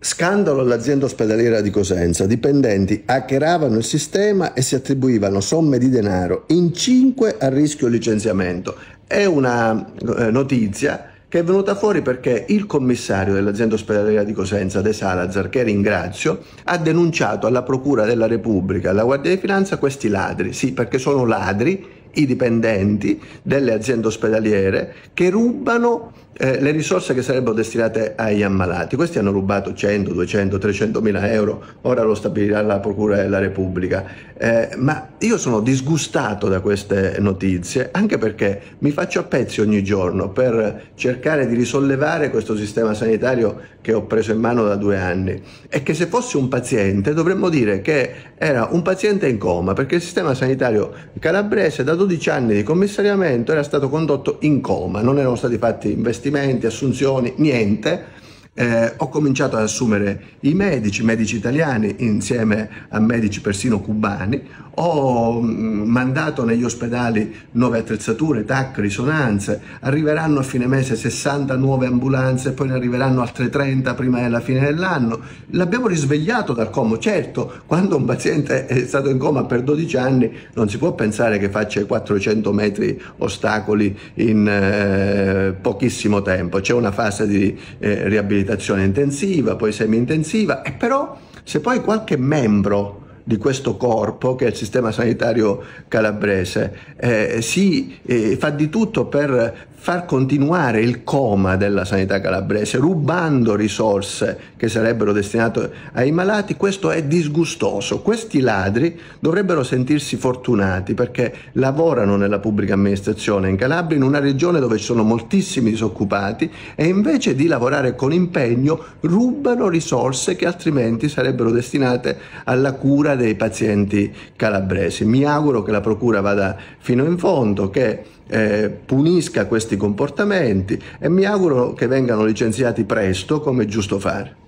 Scandalo all'azienda ospedaliera di Cosenza. Dipendenti hackeravano il sistema e si attribuivano somme di denaro in 5 a rischio licenziamento. È una eh, notizia che è venuta fuori perché il commissario dell'azienda ospedaliera di Cosenza, De Salazar, che ringrazio, ha denunciato alla Procura della Repubblica, alla Guardia di Finanza, questi ladri. Sì, perché sono ladri i dipendenti delle aziende ospedaliere che rubano eh, le risorse che sarebbero destinate agli ammalati. Questi hanno rubato 100, 200, 300 mila euro, ora lo stabilirà la Procura della Repubblica. Eh, ma io sono disgustato da queste notizie, anche perché mi faccio a pezzi ogni giorno per cercare di risollevare questo sistema sanitario che ho preso in mano da due anni e che se fosse un paziente dovremmo dire che era un paziente in coma, perché il sistema sanitario calabrese da 12 12 anni di commissariamento era stato condotto in coma, non erano stati fatti investimenti, assunzioni, niente eh, ho cominciato ad assumere i medici, medici italiani insieme a medici persino cubani, ho mm, mandato negli ospedali nuove attrezzature, TAC, risonanze, arriveranno a fine mese 60 nuove ambulanze, poi ne arriveranno altre 30 prima della fine dell'anno. L'abbiamo risvegliato dal coma, certo, quando un paziente è stato in coma per 12 anni non si può pensare che faccia 400 metri ostacoli in eh, pochissimo tempo, c'è una fase di eh, riabilitazione vegetazione intensiva, poi semi-intensiva, e però se poi qualche membro di questo corpo che è il sistema sanitario calabrese. Eh, si eh, fa di tutto per far continuare il coma della sanità calabrese, rubando risorse che sarebbero destinate ai malati. Questo è disgustoso. Questi ladri dovrebbero sentirsi fortunati perché lavorano nella pubblica amministrazione in Calabria, in una regione dove ci sono moltissimi disoccupati e invece di lavorare con impegno rubano risorse che altrimenti sarebbero destinate alla cura dei pazienti calabresi. Mi auguro che la Procura vada fino in fondo, che eh, punisca questi comportamenti e mi auguro che vengano licenziati presto come è giusto fare.